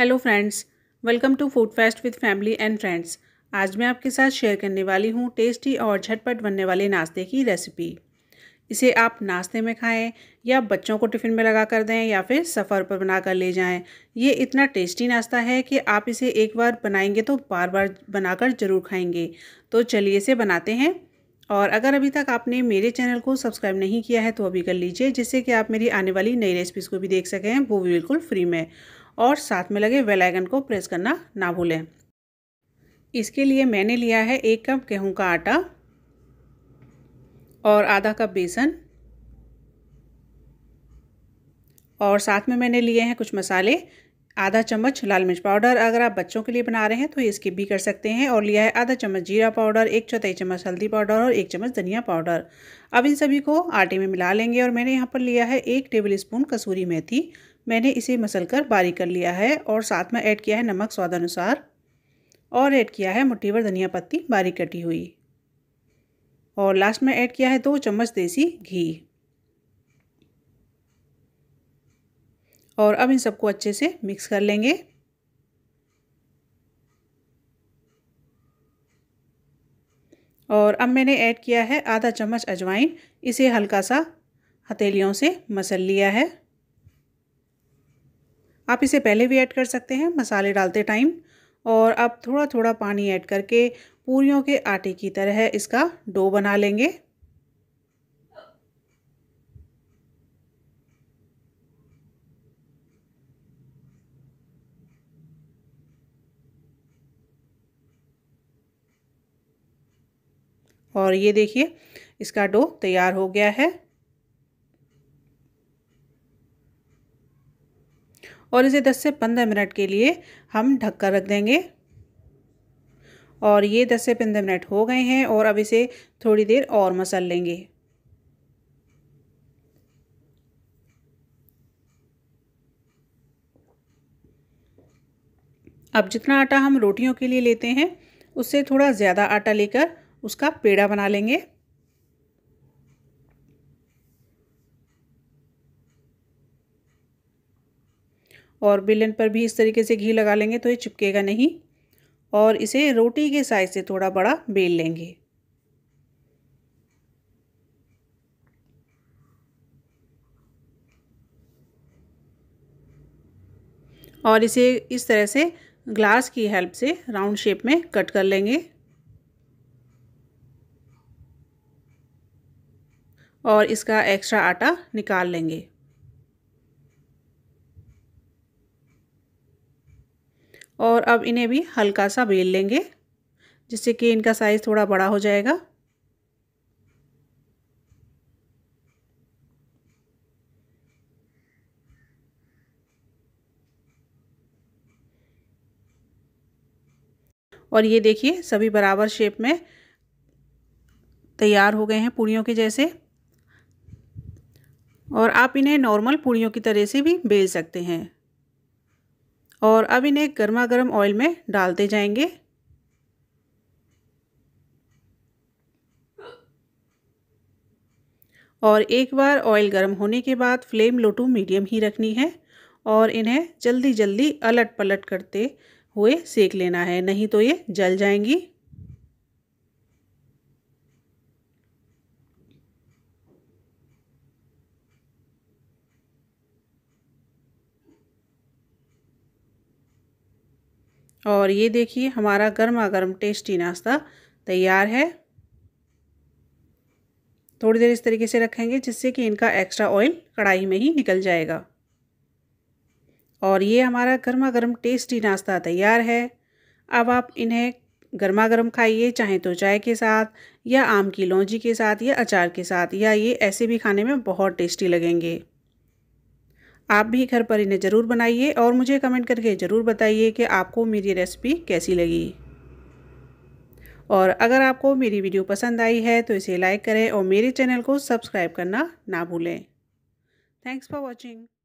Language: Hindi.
hello friends welcome to food fest with family and friends आज मैं आपके साथ शेयर करने वाली हूँ टेस्टी और झटपट बनने वाले नाश्ते की रेसिपी इसे आप नाश्ते में खाएं या बच्चों को टिफ़िन में लगा कर दें या फिर सफ़र पर बना कर ले जाएं ये इतना टेस्टी नाश्ता है कि आप इसे एक बार बनाएंगे तो बार बार बनाकर ज़रूर खाएंगे तो चलिए इसे बनाते हैं और अगर अभी तक आपने मेरे चैनल को सब्सक्राइब नहीं किया है तो अभी कर लीजिए जिससे कि आप मेरी आने वाली नई रेसिपीज़ को भी देख सकें वो भी बिल्कुल फ्री में और साथ में लगे बेल को प्रेस करना ना भूलें इसके लिए मैंने लिया है एक कप गेहूं का आटा और आधा कप बेसन और साथ में मैंने लिए हैं कुछ मसाले आधा चम्मच लाल मिर्च पाउडर अगर आप बच्चों के लिए बना रहे हैं तो ये स्किप भी कर सकते हैं और लिया है आधा चम्मच जीरा पाउडर एक चौथाई चम्मच हल्दी पाउडर और एक चम्मच धनिया पाउडर अब इन सभी को आटे में मिला लेंगे और मैंने यहाँ पर लिया है एक टेबल स्पून कसूरी मेथी मैंने इसे मसल कर बारीक कर लिया है और साथ में ऐड किया है नमक स्वाद अनुसार और ऐड किया है मुट्ठी भर धनिया पत्ती बारीक कटी हुई और लास्ट में ऐड किया है दो चम्मच देसी घी और अब इन सबको अच्छे से मिक्स कर लेंगे और अब मैंने ऐड किया है आधा चम्मच अजवाइन इसे हल्का सा हथेलियों से मसल लिया है आप इसे पहले भी ऐड कर सकते हैं मसाले डालते टाइम और अब थोड़ा थोड़ा पानी ऐड करके पूरियों के आटे की तरह इसका डो बना लेंगे और ये देखिए इसका डो तैयार हो गया है और इसे 10 से 15 मिनट के लिए हम ढक कर रख देंगे और ये 10 से 15 मिनट हो गए हैं और अब इसे थोड़ी देर और मसल लेंगे अब जितना आटा हम रोटियों के लिए लेते हैं उससे थोड़ा ज़्यादा आटा लेकर उसका पेड़ा बना लेंगे और बेलन पर भी इस तरीके से घी लगा लेंगे तो ये चिपकेगा नहीं और इसे रोटी के साइज से थोड़ा बड़ा बेल लेंगे और इसे इस तरह से ग्लास की हेल्प से राउंड शेप में कट कर लेंगे और इसका एक्स्ट्रा आटा निकाल लेंगे और अब इन्हें भी हल्का सा बेल लेंगे जिससे कि इनका साइज़ थोड़ा बड़ा हो जाएगा और ये देखिए सभी बराबर शेप में तैयार हो गए हैं पूड़ियों के जैसे और आप इन्हें नॉर्मल पूड़ियों की तरह से भी बेल सकते हैं और अब इन्हें गर्मा गर्म ऑयल में डालते जाएंगे और एक बार ऑयल गर्म होने के बाद फ्लेम लो टू मीडियम ही रखनी है और इन्हें जल्दी जल्दी अलट पलट करते हुए सेक लेना है नहीं तो ये जल जाएंगी और ये देखिए हमारा गर्मा गर्म टेस्टी नाश्ता तैयार है थोड़ी देर इस तरीके से रखेंगे जिससे कि इनका एक्स्ट्रा ऑयल कढ़ाई में ही निकल जाएगा और ये हमारा गर्मा गर्म टेस्टी नाश्ता तैयार है अब आप इन्हें गर्मा गर्म खाइए चाहे तो चाय के साथ या आम की लौंजी के साथ या अचार के साथ या ये ऐसे भी खाने में बहुत टेस्टी लगेंगे आप भी घर पर इन्हें ज़रूर बनाइए और मुझे कमेंट करके ज़रूर बताइए कि आपको मेरी रेसिपी कैसी लगी और अगर आपको मेरी वीडियो पसंद आई है तो इसे लाइक करें और मेरे चैनल को सब्सक्राइब करना ना भूलें थैंक्स फॉर वॉचिंग